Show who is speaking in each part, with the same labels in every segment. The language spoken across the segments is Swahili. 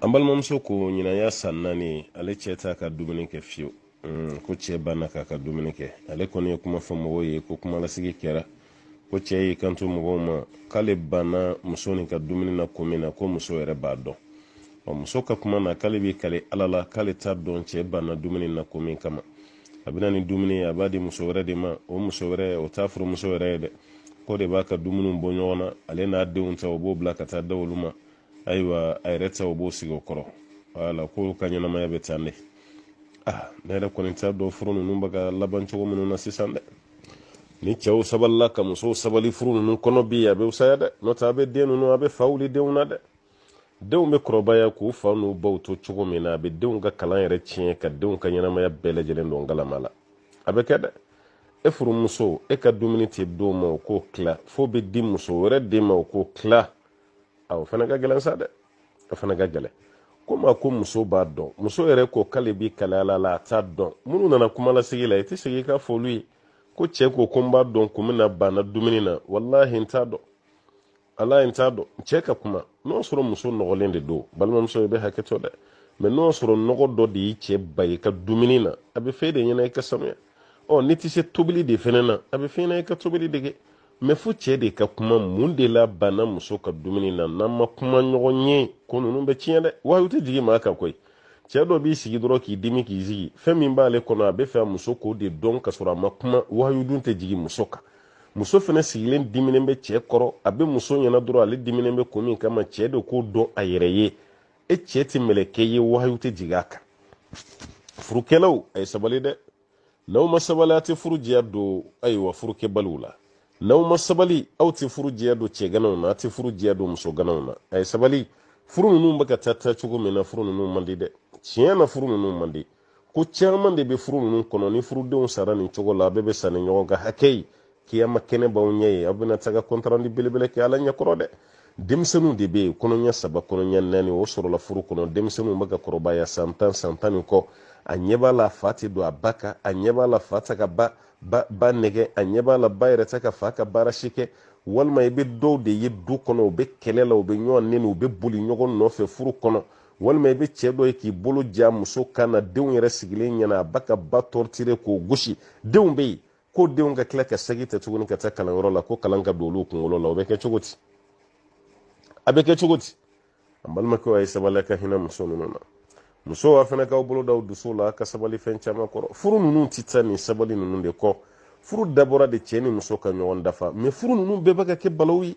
Speaker 1: an balimamuso ko ɲinaya san naani ale cɛ t'a ka dumuni kɛ fiyewu mm, ko cɛ banna k'a ka dumuni kɛ ale kɔni ye kuma fɔ mɔgɔw ye ko kumalasigi kɛra ko cɛ y'i kanto mɔgɔw ma k'ale banna muso nin ka dumuni na ko min na ko muso yɛrɛ b'a dɔn muso ka kuma na k'ale b'i kale ala la k'ale t'a dɔn cɛ banna dumuni na ko min kama a bɛna ni dumuni ye a b'a di muso wɛrɛ de ma o muso wɛrɛ o t'a furumuso yɛrɛ ye dɛ k'o de b'a ka dumuniw bɔ ɲɔgɔn na ale n'a denw ta o b'o bila ka taa da olu ma ayiwa a yɛrɛ ta o b'o sigi o kɔrɔ wala ko ka ɲɛnamaya bɛ tan de ah ne yɛrɛ kɔni t'a dɔn furu ninnu bɛ ka laban cogo minnu na sisan dɛ ni cɛw sabalila ka musow sabali furu ninnu kɔnɔ bi a bɛ saya dɛ n'o tɛ a bɛ den ninnu a bɛ fa wuli denw na dɛ denw bɛ kɔrɔbaya k'u fa n'u baw to cogo min na a bɛ denw ka kalan yɛrɛ tiɲɛ ka denw ka ɲɛnamaya bɛɛ lajɛlen don galama la a bɛ kɛ dɛ e furumuso e ka dumuni tɛ di o ma o k'o tila fo bɛ di muso wɛrɛ de ma o k'o tila awo fana ka gɛlɛn sa dɛ o fana ka gɛlɛn komi a ko muso b'a dɔn muso yɛrɛ ko k'ale b'i kalaya la a t'a dɔn minnu nana kumalasigi la i tɛ segin i ka foli ye ko cɛ ko ko n b'a dɔn kun bɛna banna dumuni na walahi n t'a dɔn ala n t'a dɔn cɛ ka kuma n'o sɔrɔ muso nɔgɔlen de don balimamuso i bɛ hakɛtɔ dɛ mɛ n'o sɔrɔ nɔgɔ dɔ de y'i cɛ ba i ka dumuni na a bɛ fɛ de ɲɛna i ka sanuya ɔ n'i tɛ se tobili de fana na a bɛ fɛ ɲɛna i ka tobili dege mɛ fo cɛɛ de ka kuma mun de la bana muso ka dumuni na n'an ma kuma ɲɔgɔn ye ko ninnu bɛ tiɲɛ dɛ wa tɛ jigi maa kan koyi cɛɛ dɔ b'i sigi dɔrɔn k'i dimi k'i sigi fɛn min b'ale kɔnɔ a bɛ fɛ a muso k'o de dɔn ka sɔrɔ a ma kuma wahayu dun tɛ jigi muso kan muso fɛnɛ sigilen diminen bɛ cɛɛ kɔrɔ a bɛ muso ɲɛna dɔrɔn ale diminen bɛ ko min kama cɛɛ de k'o dɔn a yɛrɛ ye e cɛɛ tɛ mɛlɛkɛ ye wahayu tɛ jigi a kan furukɛlaw a ye sabali dɛ n'aw ma sabali a tɛ furu diya don ayiwa furukɛbaliw la n'aw ma sabali aw tɛ furu jɛya don cɛganaw na aw tɛ furu jɛya don musoganaw na a ye sabali furu ninnu bɛ ka taa taa cogo min na furu ninnu man di dɛ tiɲɛ na furu ninnu man di ko caman de bɛ furu ninnu kɔnɔ ni furudenw sara nin cogo la aw bɛɛ bɛ sa ni ɲɔgɔn ka hakɛ ye kiyama kɛnɛ b'aw ɲɛ ye aw bɛna taga kɔntarandi belebele kɛ ala ɲɛkɔrɔ dɛ denmisɛnninw de bɛ yen kɔnɔɲɛ saba kɔnɔɲɛ naani o sɔrɔla furu kɔnɔ denmisɛnninw bɛ ka kɔrɔbaya san tan kɔ a ɲɛ b'a la fa tɛ don a ba kan a ɲɛ b'a la fa ta ka ba ba ba nɛgɛ a ɲɛ b'a la ba yɛrɛ ta ka fa ka baara si kɛ walima i bɛ dɔw de ye du kɔnɔ u bɛ kɛlɛ la u bɛ ɲɔgɔn nɛni u bɛ boli ɲɔgɔn nɔfɛ furu kɔnɔ walima i bɛ cɛ dɔ ye k'i bolo ja muso kan na denw yɛrɛ sigilen ɲɛna a ba ka ba tɔɔrɔtire k'o gosi denw bɛ yen ko denw ka tila ka segin tɛ tuguni ka taa kalanyɔrɔ la ko kalan ka don olu kunkolo la o bɛ kɛ cogo di a bɛ kɛ cogo di an balimakɛw a ye sabali ka hinɛ muso ninnu na musow a fana k'aw bolo daw dusu la ka sabali fɛn caman kɔrɔ furu ninnu tɛ taa nin sabali ninnu de kɔ furu dabɔra de cɛ ni muso ka ɲɔgɔn dafa mɛ furu ninnu bɛɛ bɛ ka kɛ balawu ye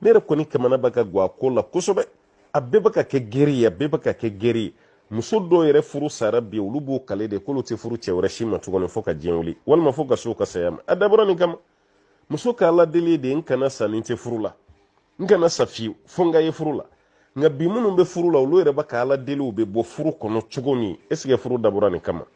Speaker 1: ne yɛrɛ kɔni kamana bɛ ka guwa a ko la kosɛbɛ a bɛɛ bɛ ka kɛ geri ye a bɛɛ bɛ ka kɛ geri ye muso dɔw yɛrɛ furu sara bi olu b'o kale de k'olu tɛ furu cɛ wɛrɛ si ma tuguni fo ka diɲɛ wuli walima fo ka so ka saya ma a dabɔra nin kama muso ka ala deli de n kana sanni tɛ furu la n kana sa fiyewu fo n ka ye furu la nka bi minnu bɛ furu la olu yɛrɛ b'a ka ala deliw bɛ bɔ furu kɔnɔ cogo min ɛsike furu dabɔra nin kama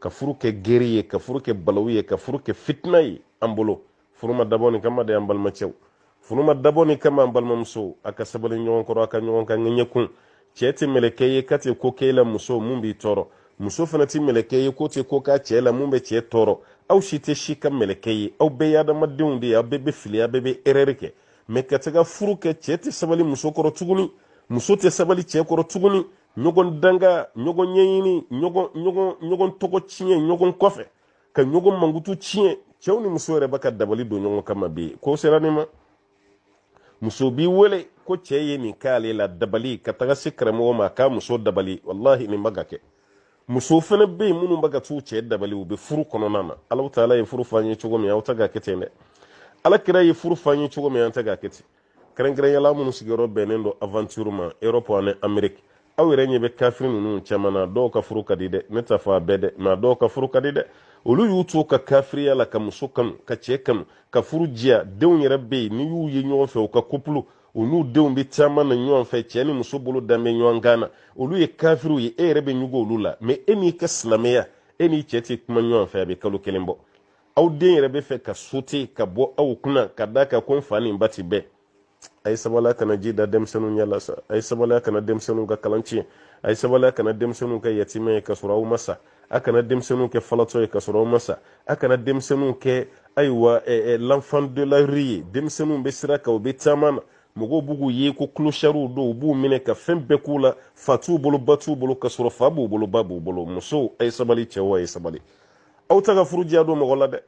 Speaker 1: ka furu kɛ geri ye ka furu kɛ balawu ye ka furu kɛ fitina ye an bolo furu ma dabɔ nin kama de an balimacɛw furu ma dabɔ nin kama an balimamuso a ka sabali ɲɔgɔn kɔrɔ a ka ɲɔgɔn kan ŋɛɲɛ kun cɛɛ tɛ mɛlɛkɛ ye ka tɛ ko kɛ la muso mun b'i tɔɔrɔ muso fana tɛ mɛlɛkɛ ye ko tɛ ko k'a cɛɛ la mun bɛ cɛɛ tɔɔrɔ aw si tɛ si ka mɛlɛkɛ ye aw bɛɛ ye adamadenw de ye aw bɛɛ bɛ fili aw bɛɛ bɛ kɛ mɛ ka taga furu kɛ cɛɛ tɛ sabali muso kɔrɔ tuguni muso tɛ sabali cɛɛ kɔrɔ tuguni ɲɔgɔn danga ɲɔgɔn ɲɛɲini ɲɔgɔn tɔgɔ tiɲɛ ɲɔgɔn kɔfɛ ka ɲɔgɔn mankutu tiɲɛ cɛw ni muso yɛrɛ ba ka dabali don ɲɔgɔn kama bi ko sera ne ma muso b'i wele ko cɛ ye nin k'ale la dabali ka taga se karamɔgɔ ma k'a muso dabali wallahi nin baga kɛ muso fana be yen minnu bɛ dabali u furu kɔnɔna na alaw taala ye furu f'an ye cogo min aw ta kɛ ten dɛ alakira ye furu fa ye cogo min an tɛ k'a kɛ ten kɛrɛnkɛrɛnyala minnu sigiyɔrɔ bɛnnen don aventure ma europe ani ameriki aw yɛrɛ ɲɛ bɛ kafiri ninnu caman na dɔw ka furu ka di dɛ ne t'a fɔ a bɛɛ dɛ mɛ dɔw ka furu ka di dɛ olu y'u to ka kafiriya la ka muso kanu ka cɛ kanu ka furu diya denw yɛrɛ bɛ yen n'i y'u ye ɲɔgɔn fɛ u ka kopulu u n'u denw bɛ caman na ɲɔgɔn fɛ cɛ ni muso bolo dan bɛ ɲɔgɔn kan na olu ye kafiriw ye e yɛrɛ bɛ ɲugu olu la mɛ e n'i ka silamɛya e n'i cɛ tɛ kuma ɲɔgɔn fɛ a bɛ kalo kelen bɔ aw den yɛrɛ bɛ fɛ ka sote ka bɔ aw kunna ka da ka ko n fa n ba ti bɛɛ a ye a kana ji da denmisɛnninw ɲɛ la sa a ye a kana denmisɛnninw ka kalan tiɲɛ a ye a kana denmisɛnninw ka yatimɛ ye ka sɔrɔ aw ma sa a kana denmisɛnninw kɛ falatɔ ye ka sɔrɔ aw ma sa a kana denmisɛnninw kɛ ayiwa ɛɛ l'enfant de la rue ye denmisɛnninw bɛ sira kan u bɛ taama na mɔgɔw b'u k'u ye ko kulosɛriw don u b'u minɛ ka fɛn bɛɛ k'u la fa t'u bolo ba t'u bolo ka sɔrɔ fa b'u bolo ba b'u bolo musow a ye sabali cɛw a ye sabali aw taga furu jeya do mogo la de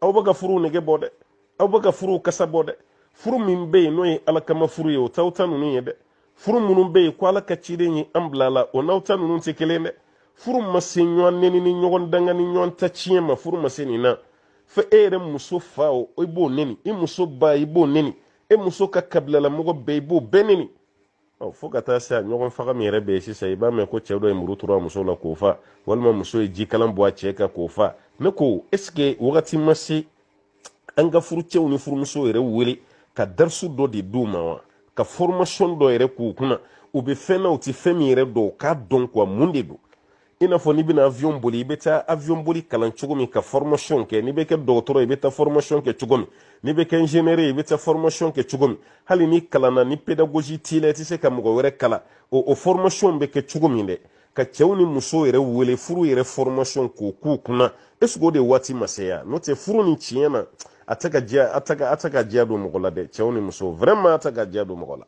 Speaker 1: aw baga furu nege bo de aw baga furu kasa bo de furu min be yen no ye ala kama furu ye o tawta nunu ye de furu munu be yen ko ala ka ciden ye an bila la o n'aw ta nunu te kelen de furu ma se ɲɔgɔn neni ni ɲɔgɔn danga ni ɲɔgɔn ta tiɲɛ ma furu ma se nin na fo e yɛrɛ muso fa o i b'o neni i muso ba i b'o neni e muso ka kabilala mɔgɔ bɛɛ i b'o bɛɛ neni fo ka taa a ɲɔgɔn faga min yɛrɛ bɛ yen sisan i b'a mɛn ko cɛ dɔ ye muru turu a muso la k'o fa walima muso ye jikalan bɔ a cɛ kan k'o fa ne ko eske wagati ma se an ka furucɛw ni furumusow yɛrɛ wele ka darisu dɔ de di ma wa ka formation dɔ yɛrɛ k'u kunna u be fɛn na u tɛ fɛn min yɛrɛ dɔ u k'a dɔn kuwa mun de don i n'a fɔ n'i bɛna avion boli i bɛ taa avion boli kalan cogo min ka formation kɛ n'i bɛ kɛ dɔgɔtɔrɔ ye i bɛ taa formation kɛ cogo min n'i bɛ kɛ ingénieur ye i bɛ taa formation kɛ cogo min hali n'i kalanna ni pédagogie t'i la i tɛ se ka mɔgɔ wɛrɛ kalan o o formation bɛ kɛ cogo min dɛ ka cɛw ni musow yɛrɛ wele furu yɛrɛ formation k'o k'u kunna est ce que o de waati ma se yan n'o tɛ furu nin tiɲɛ na a tɛ ka diya a tɛ ka a tɛ ka diya don mɔgɔ la dɛ cɛw ni musow vraiment a tɛ ka diya don mɔgɔ la